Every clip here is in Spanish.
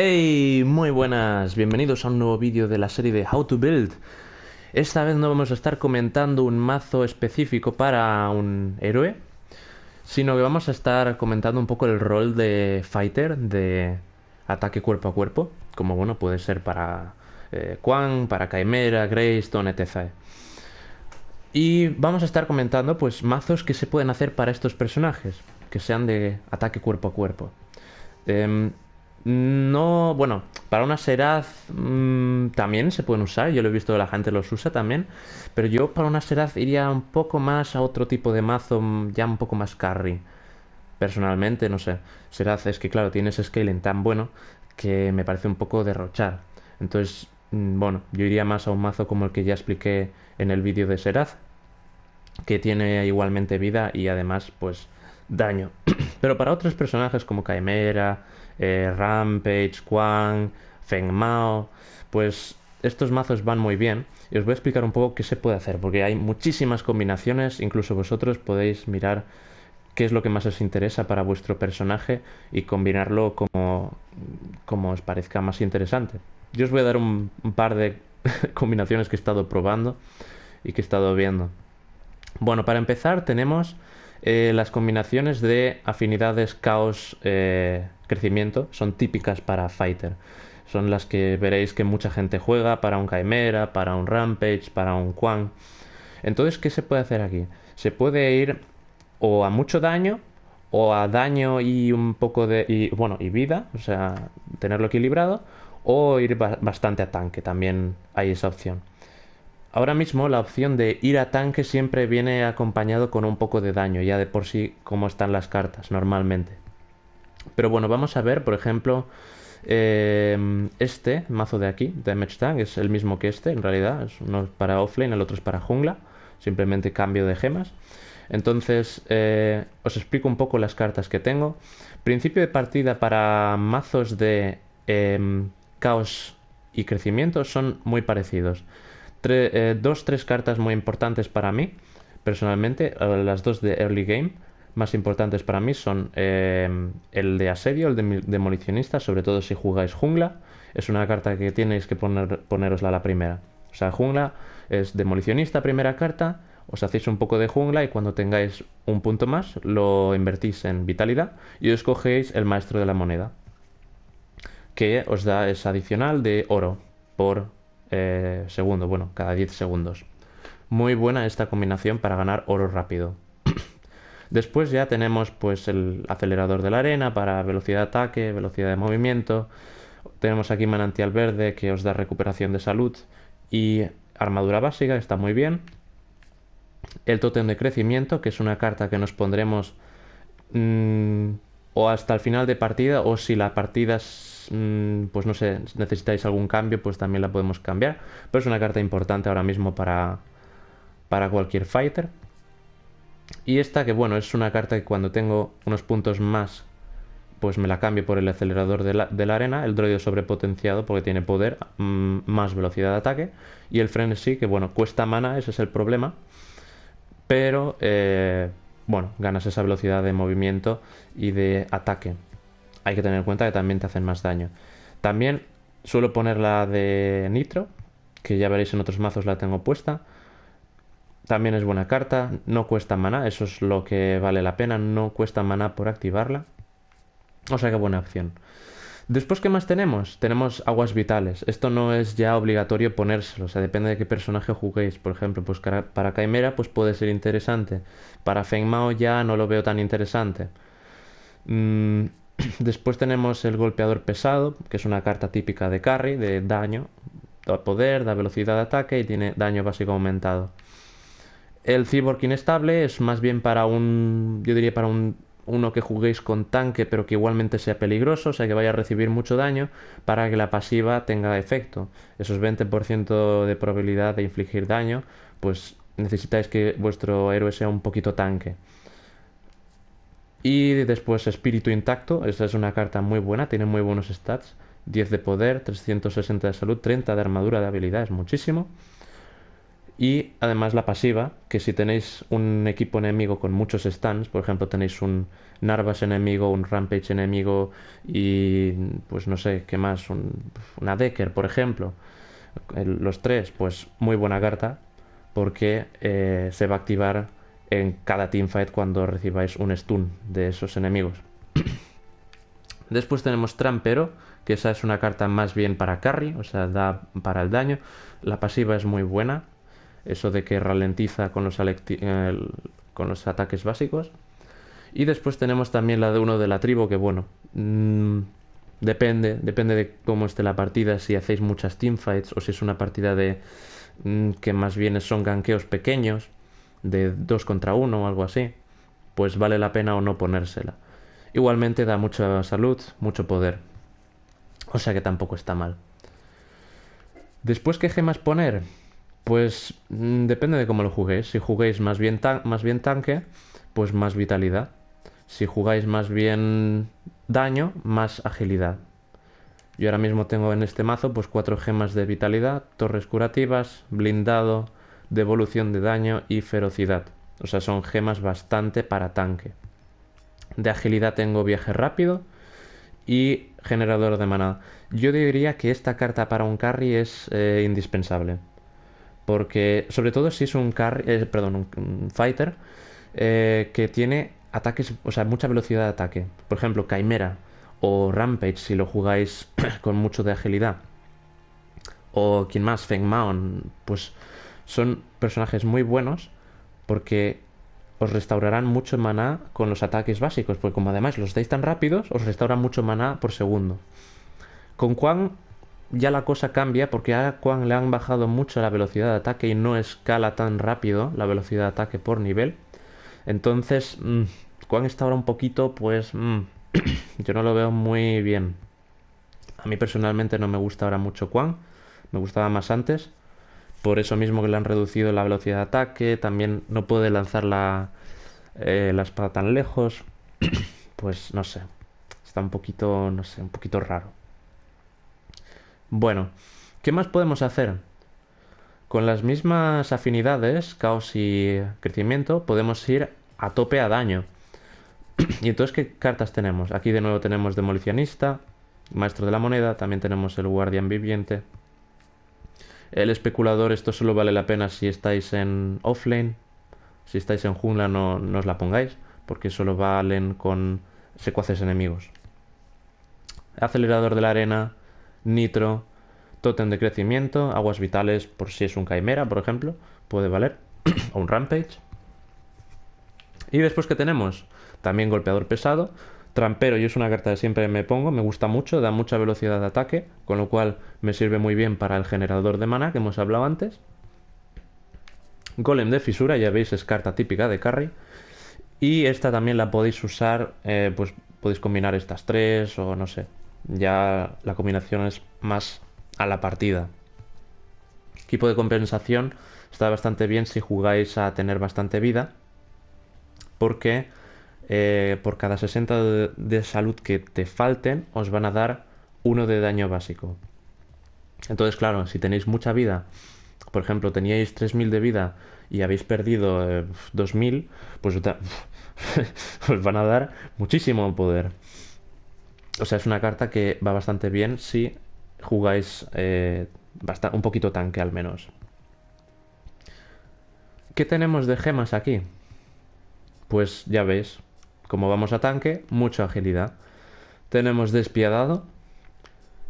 Hey, muy buenas, bienvenidos a un nuevo vídeo de la serie de How to Build. Esta vez no vamos a estar comentando un mazo específico para un héroe, sino que vamos a estar comentando un poco el rol de fighter, de ataque cuerpo a cuerpo, como bueno, puede ser para eh, para Caimera, Greystone, etc. Y vamos a estar comentando pues mazos que se pueden hacer para estos personajes, que sean de ataque cuerpo a cuerpo. Eh, no, bueno, para una seraz mm, también se pueden usar, yo lo he visto la gente los usa también, pero yo para una seraz iría un poco más a otro tipo de mazo, mm, ya un poco más carry. Personalmente, no sé. Seraz es que, claro, tiene ese scaling tan bueno que me parece un poco derrochar. Entonces, mm, bueno, yo iría más a un mazo como el que ya expliqué en el vídeo de Seraz, que tiene igualmente vida y además, pues, daño. pero para otros personajes como Caimera eh, Rampage, Quan, Feng Mao, pues estos mazos van muy bien y os voy a explicar un poco qué se puede hacer, porque hay muchísimas combinaciones, incluso vosotros podéis mirar qué es lo que más os interesa para vuestro personaje y combinarlo como, como os parezca más interesante. Yo os voy a dar un par de combinaciones que he estado probando y que he estado viendo. Bueno, para empezar tenemos eh, las combinaciones de afinidades, caos, eh, crecimiento son típicas para Fighter. Son las que veréis que mucha gente juega para un Chimera, para un Rampage, para un Quan. Entonces, ¿qué se puede hacer aquí? Se puede ir o a mucho daño o a daño y un poco de bueno y vida, o sea, tenerlo equilibrado o ir bastante a tanque, también hay esa opción. Ahora mismo la opción de ir a tanque siempre viene acompañado con un poco de daño, ya de por sí como están las cartas normalmente. Pero bueno, vamos a ver, por ejemplo, eh, este mazo de aquí, Damage Tank, es el mismo que este en realidad. Es uno para offlane, el otro es para jungla. Simplemente cambio de gemas. Entonces, eh, os explico un poco las cartas que tengo. Principio de partida para mazos de eh, caos y crecimiento son muy parecidos dos eh, dos, tres cartas muy importantes para mí, personalmente, eh, las dos de early game más importantes para mí son eh, el de asedio, el de demolicionista, sobre todo si jugáis jungla. Es una carta que tenéis que poner, ponerosla la primera. O sea, jungla es demolicionista, primera carta. Os hacéis un poco de jungla y cuando tengáis un punto más lo invertís en vitalidad y os cogéis el maestro de la moneda, que os da esa adicional de oro por eh, segundo, bueno, cada 10 segundos. Muy buena esta combinación para ganar oro rápido. Después ya tenemos pues el acelerador de la arena para velocidad de ataque, velocidad de movimiento. Tenemos aquí manantial verde que os da recuperación de salud y armadura básica, está muy bien. El tótem de crecimiento, que es una carta que nos pondremos mm, o hasta el final de partida o si la partida mm, pues no sé, necesitáis algún cambio, pues también la podemos cambiar. Pero es una carta importante ahora mismo para, para cualquier fighter. Y esta que bueno, es una carta que cuando tengo unos puntos más, pues me la cambio por el acelerador de la, arena, el droido sobrepotenciado porque tiene poder, mm, más velocidad de ataque, y el frenesí que bueno, cuesta mana, ese es el problema, pero eh, bueno, ganas esa velocidad de movimiento y de ataque. Hay que tener en cuenta que también te hacen más daño. También suelo poner la de Nitro, que ya veréis en otros mazos la tengo puesta. También es buena carta, no cuesta maná, eso es lo que vale la pena, no cuesta maná por activarla. O sea que buena opción. Después, ¿qué más tenemos? Tenemos aguas vitales. Esto no es ya obligatorio ponérselo, o sea, depende de qué personaje juguéis. Por ejemplo, pues para Caimera pues puede ser interesante. Para Mao ya no lo veo tan interesante. Mm, después tenemos el golpeador pesado, que es una carta típica de carry, de daño, da poder, da velocidad de ataque y tiene daño básico aumentado. El cyborg inestable es más bien para un, yo diría para un uno que juguéis con tanque pero que igualmente sea peligroso, o sea que vaya a recibir mucho daño para que la pasiva tenga efecto. Esos 20% de probabilidad de infligir daño, pues necesitáis que vuestro héroe sea un poquito tanque. Y después Espíritu Intacto, esa es una carta muy buena, tiene muy buenos stats. 10 de poder, 360 de salud, 30 de armadura de habilidad, es muchísimo. Y además la pasiva, que si tenéis un equipo enemigo con muchos stuns, por ejemplo tenéis un Narvas enemigo, un Rampage enemigo y pues no sé, ¿qué más? una Decker, por ejemplo. los tres, pues muy buena carta porque eh, se va a activar en cada teamfight cuando recibáis un stun de esos enemigos. Después tenemos Trampero, que esa es una carta más bien para carry, o sea, da para el daño. La pasiva es muy buena eso de que ralentiza con los, ataques básicos. Y después tenemos también la de uno de la tribu, que bueno, mm, depende, depende de cómo esté la partida, si hacéis muchas teamfights o si es una partida de mm, que más bien son ganqueos pequeños, de 2 contra 1 o algo así, pues vale la pena o no ponérsela. Igualmente da mucha salud, mucho poder. O sea que tampoco está mal. Después, ¿qué gemas poner? Pues mm, depende de cómo lo juguéis. Si juguéis más bien, más bien tanque, pues más vitalidad. Si jugáis más bien daño, más agilidad. Yo ahora mismo tengo en este mazo pues cuatro gemas de vitalidad, torres curativas, blindado, devolución de daño y ferocidad. O sea, son gemas bastante para tanque. De agilidad tengo viaje rápido y generador de manada Yo diría que esta carta para un carry es eh, indispensable. Porque, sobre todo si es un car, eh, perdón, un, fighter eh, que tiene ataques, o sea, mucha velocidad de ataque. Por ejemplo, Caimera o Rampage, si lo jugáis con mucho de agilidad. O quien más, Feng Maon, pues son personajes muy buenos porque os restaurarán mucho maná con los ataques básicos, porque como además los dais tan rápidos, os restauran mucho maná por segundo. Con Quan ya la cosa cambia porque a Quan le han bajado mucho la velocidad de ataque y no escala tan rápido la velocidad de ataque por nivel. Entonces, mm, está ahora un poquito, pues mm, yo no lo veo muy bien. A mí personalmente no me gusta ahora mucho Quan, me gustaba más antes. Por eso mismo que le han reducido la velocidad de ataque, también no puede lanzar la, eh, la espada tan lejos. pues no sé, está un poquito, no sé, un poquito raro. Bueno, ¿qué más podemos hacer? Con las mismas afinidades, caos y crecimiento, podemos ir a tope a daño. y entonces, ¿qué cartas tenemos? Aquí de nuevo tenemos Demolicionista, Maestro de la Moneda, también tenemos el Guardián Viviente. El Especulador, esto solo vale la pena si estáis en offlane. Si estáis en jungla no, os la pongáis, porque solo valen con secuaces enemigos. Acelerador de la arena, nitro, Totem de crecimiento, aguas vitales por si es un caimera, por ejemplo, puede valer, o un rampage. Y después que tenemos también golpeador pesado, trampero, y es una carta que siempre me pongo, me gusta mucho, da mucha velocidad de ataque, con lo cual me sirve muy bien para el generador de mana que hemos hablado antes. Golem de fisura, ya veis, es carta típica de carry. Y esta también la podéis usar, eh, pues podéis combinar estas tres o no sé, ya la combinación es más a la partida. Equipo de compensación está bastante bien si jugáis a tener bastante vida, porque eh, por cada 60 de, salud que te falten os van a dar uno de daño básico. Entonces, claro, si tenéis mucha vida, por ejemplo, teníais 3.000 de vida y habéis perdido 2.000, eh, pues os van a dar muchísimo poder. O sea, es una carta que va bastante bien si jugáis eh, un poquito tanque al menos. ¿Qué tenemos de gemas aquí? Pues ya veis, como vamos a tanque, mucha agilidad. Tenemos despiadado,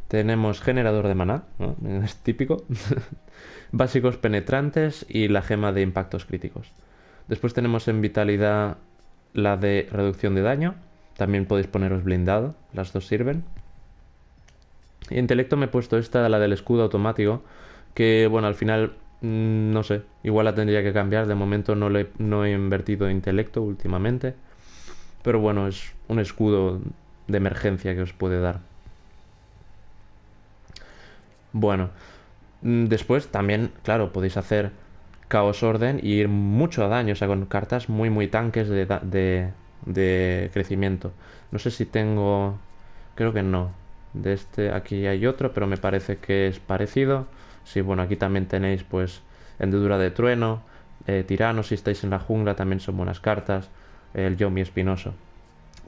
tenemos generador de maná, es típico. Básicos penetrantes y la gema de impactos críticos. Después tenemos en vitalidad la de reducción de daño también podéis poneros blindado, las dos sirven. Y intelecto me he puesto esta, la del escudo automático, que bueno, al final, mm, no sé, igual la tendría que cambiar, de momento no, le, he invertido intelecto últimamente, pero bueno, es un escudo de emergencia que os puede dar. Bueno, mm, después también, claro, podéis hacer caos orden y ir mucho a daño, o sea, con cartas muy, muy tanques de, de crecimiento. No sé si tengo... Creo que no. De este aquí hay otro, pero me parece que es parecido. Sí, bueno, aquí también tenéis pues Hendedura de Trueno, eh, Tirano, si estáis en la jungla también son buenas cartas, el Yomi Espinoso.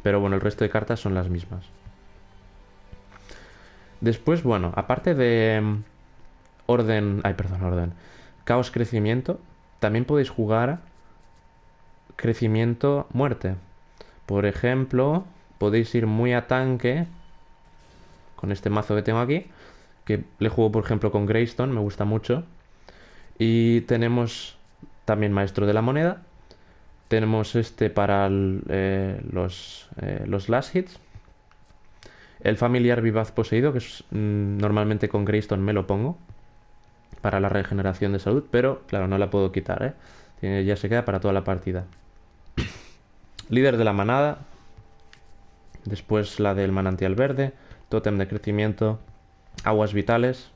Pero bueno, el resto de cartas son las mismas. Después, bueno, aparte de mm, orden, ay, perdón, orden, caos crecimiento, también podéis jugar crecimiento muerte. Por ejemplo, podéis ir muy a tanque con este mazo que tengo aquí, que le juego por ejemplo con Greystone, me gusta mucho. Y tenemos también Maestro de la Moneda. Tenemos este para eh, los, eh, los last hits. El familiar vivaz poseído, que es, mm, normalmente con Greystone me lo pongo para la regeneración de salud, pero claro, no la puedo quitar, ¿eh? ya se queda para toda la partida. Líder de la manada. Después la del manantial verde. Tótem de crecimiento. Aguas vitales.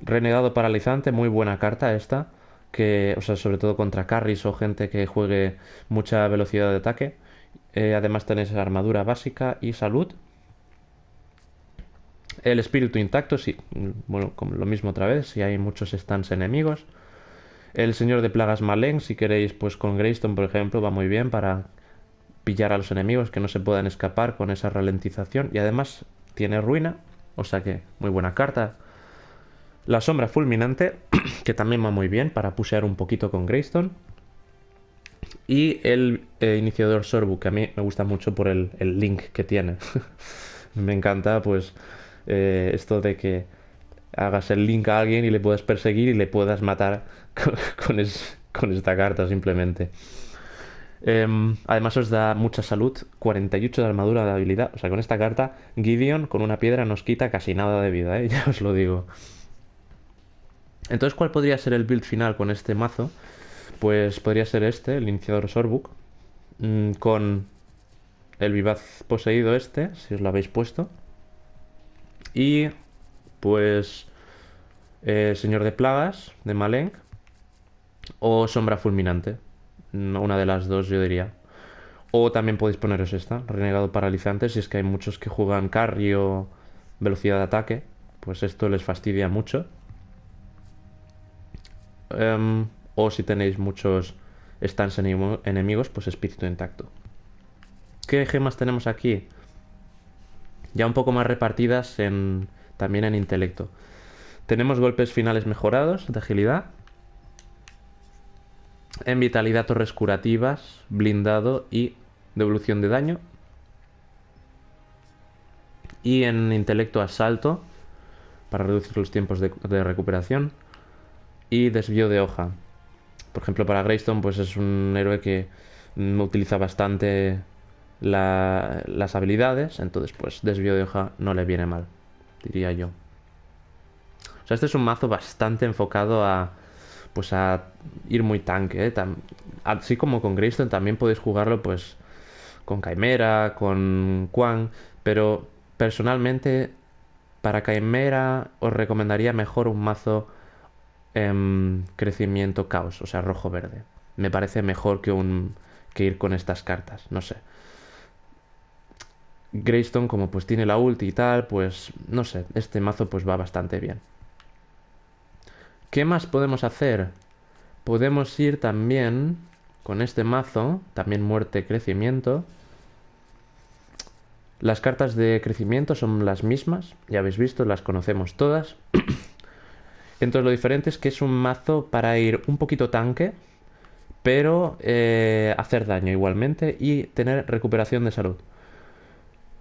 Renegado paralizante. Muy buena carta esta. Que, o sea, sobre todo contra carries o gente que juegue mucha velocidad de ataque. Eh, además tenéis armadura básica y salud. El espíritu intacto, sí. Mm, bueno, lo mismo otra vez, si hay muchos stands enemigos. El señor de plagas Malen, si queréis, pues con Greystone, por ejemplo, va muy bien para pillar a los enemigos que no se puedan escapar con esa ralentización. Y además tiene ruina, o sea que muy buena carta. La sombra fulminante, que también va muy bien para pusear un poquito con Greystone. Y el eh, iniciador Sorbu, que a mí me gusta mucho por el, el link que tiene. me encanta, pues, eh, esto de que hagas el link a alguien y le puedas perseguir y le puedas matar con, esta carta simplemente. Em, además os da mucha salud, 48 de armadura de habilidad. O sea, con esta carta, Gideon con una piedra nos quita casi nada de vida, ¿eh? ya os lo digo. Entonces, ¿cuál podría ser el build final con este mazo? Pues podría ser este, el iniciador Sorbuk. Mm, con el vivaz poseído este, si os lo habéis puesto. Y pues eh, Señor de Plagas, de Malenk, o Sombra Fulminante. Mm, una de las dos, yo diría. O también podéis poneros esta, Renegado Paralizante, si es que hay muchos que juegan Carrio velocidad de ataque. Pues esto les fastidia mucho. Em, o si tenéis muchos stands enemigos, pues espíritu intacto. ¿Qué gemas tenemos aquí? Ya un poco más repartidas en, también en intelecto. Tenemos golpes finales mejorados de agilidad. En vitalidad, torres curativas, blindado y devolución de daño. Y en intelecto, asalto para reducir los tiempos de, recuperación. Y desvío de hoja. Por ejemplo, para Greystone, pues es un héroe que mm, utiliza bastante las habilidades, entonces pues desvío de hoja no le viene mal diría yo. O sea, este es un mazo bastante enfocado a, pues a ir muy tanque. ¿eh? Tan, así como con Greystone también podéis jugarlo pues con Caimera, con Quan, pero personalmente para Caimera os recomendaría mejor un mazo en crecimiento caos, o sea, rojo-verde. Me parece mejor que, un, que ir con estas cartas, no sé. Greystone como pues tiene la ulti y tal, pues no sé, este mazo pues va bastante bien. ¿Qué más podemos hacer? Podemos ir también con este mazo, también muerte, crecimiento. Las cartas de crecimiento son las mismas, ya habéis visto, las conocemos todas. Entonces lo diferente es que es un mazo para ir un poquito tanque, pero eh, hacer daño igualmente y tener recuperación de salud.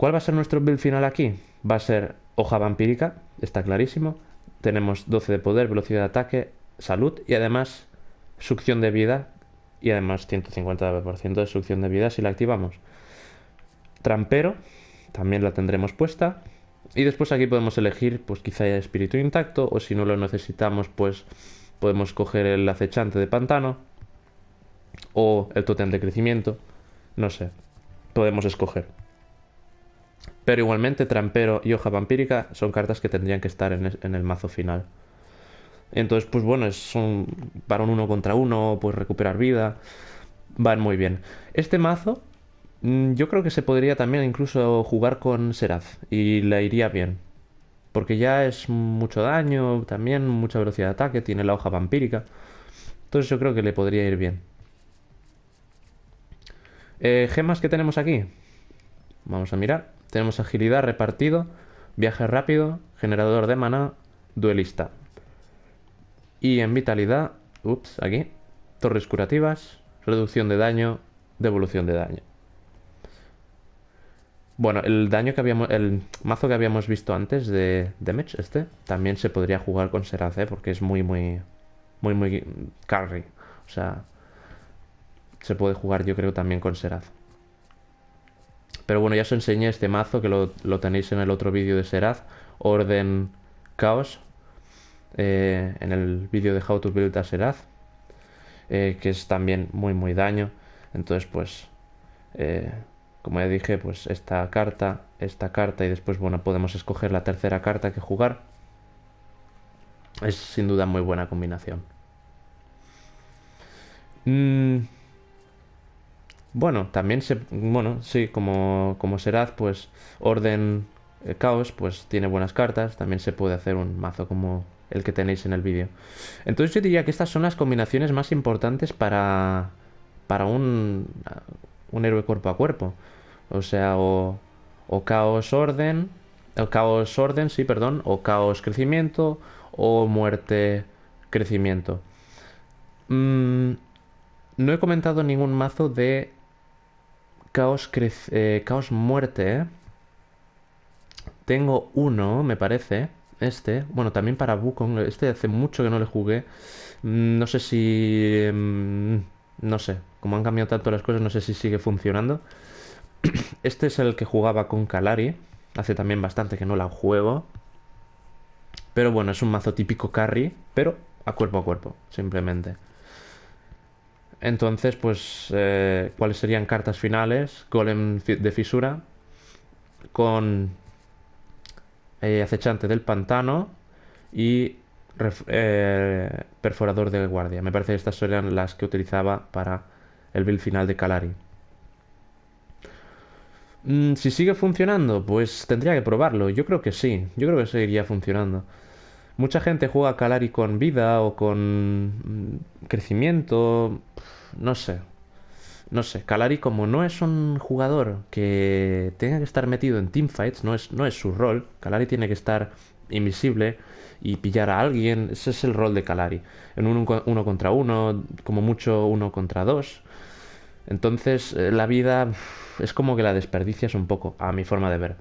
¿Cuál va a ser nuestro build final aquí? Va a ser hoja vampírica, está clarísimo. Tenemos 12 de poder, velocidad de ataque, salud y además succión de vida. Y además 150% de succión de vida si la activamos. Trampero, también la tendremos puesta. Y después aquí podemos elegir, pues quizá haya espíritu intacto, o si no lo necesitamos, pues podemos coger el acechante de pantano, o el totem de crecimiento, no sé, podemos escoger. Pero igualmente, Trampero y Hoja Vampírica son cartas que tendrían que estar en, el mazo final. Entonces, pues bueno, es para un uno contra uno, pues recuperar vida. Van muy bien. Este mazo, mm, yo creo que se podría también incluso jugar con Seraph y le iría bien. Porque ya es mucho daño, también mucha velocidad de ataque, tiene la hoja vampírica. Entonces yo creo que le podría ir bien. gemas eh, que tenemos aquí. Vamos a mirar. Tenemos agilidad, repartido, viaje rápido, generador de mana, duelista. Y en vitalidad, ups, aquí, torres curativas, reducción de daño, devolución de daño. Bueno, el daño que habíamos. El mazo que habíamos visto antes de Damage, este, también se podría jugar con eh, porque es muy, muy. Muy, muy. Carry. O sea. Se puede jugar, yo creo, también con Seraz. Pero bueno, ya os enseñé este mazo que lo, tenéis en el otro vídeo de Seraz, Orden Caos, eh, en el vídeo de How to Build a Seraz, eh, que es también muy muy daño. Entonces pues, eh, como ya dije, pues esta carta, esta carta y después bueno, podemos escoger la tercera carta que jugar. Es sin duda muy buena combinación. Mmm. Bueno, también se. Bueno, sí, como, como Seraz, pues Orden eh, Caos, pues tiene buenas cartas. También se puede hacer un mazo como el que tenéis en el vídeo. Entonces yo diría que estas son las combinaciones más importantes para. para un. un héroe cuerpo a cuerpo. O sea, o. o Caos Orden. O Caos Orden, sí, perdón. O Caos Crecimiento. O Muerte Crecimiento. Mm, no he comentado ningún mazo de Caos, eh, Caos Muerte. Tengo uno, me parece. Este. Bueno, también para Wukong. Este hace mucho que no le jugué. Mm, no sé si... Mm, no sé. Como han cambiado tanto las cosas, no sé si sigue funcionando. Este es el que jugaba con Kalari. Hace también bastante que no la juego. Pero bueno, es un mazo típico carry, pero a cuerpo a cuerpo, simplemente. Entonces, pues, eh, ¿cuáles serían cartas finales? Golem de fisura con eh, acechante del pantano y eh, perforador de guardia. Me parece que estas serían las que utilizaba para el build final de Kalari. Mm, si sigue funcionando, pues tendría que probarlo. Yo creo que sí. Yo creo que seguiría funcionando. Mucha gente juega Kalari con vida o con mm, crecimiento, no sé. No sé, Kalari como no es un jugador que tenga que estar metido en teamfights, no es, no es su rol, Kalari tiene que estar invisible y pillar a alguien, ese es el rol de Kalari En un uno contra uno, como mucho uno contra dos. Entonces eh, la vida es como que la desperdicias un poco, a mi forma de ver.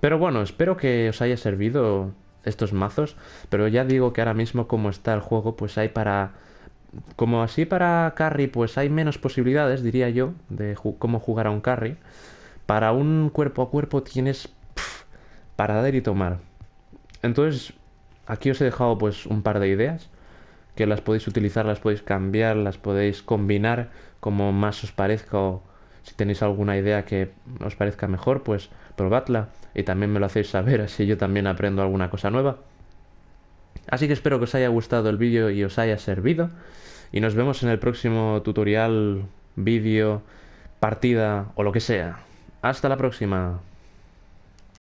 Pero bueno, espero que os haya servido estos mazos, pero ya digo que ahora mismo como está el juego, pues hay para... Como así para carry, pues hay menos posibilidades, diría yo, de cómo jugar a un carry. Para un cuerpo a cuerpo tienes para dar y tomar. Entonces, aquí os he dejado pues un par de ideas que las podéis utilizar, las podéis cambiar, las podéis combinar como más os parezca o si tenéis alguna idea que os parezca mejor, pues probadla y también me lo hacéis saber, así yo también aprendo alguna cosa nueva. Así que espero que os haya gustado el vídeo y os haya servido. Y nos vemos en el próximo tutorial, vídeo, partida o lo que sea. Hasta la próxima.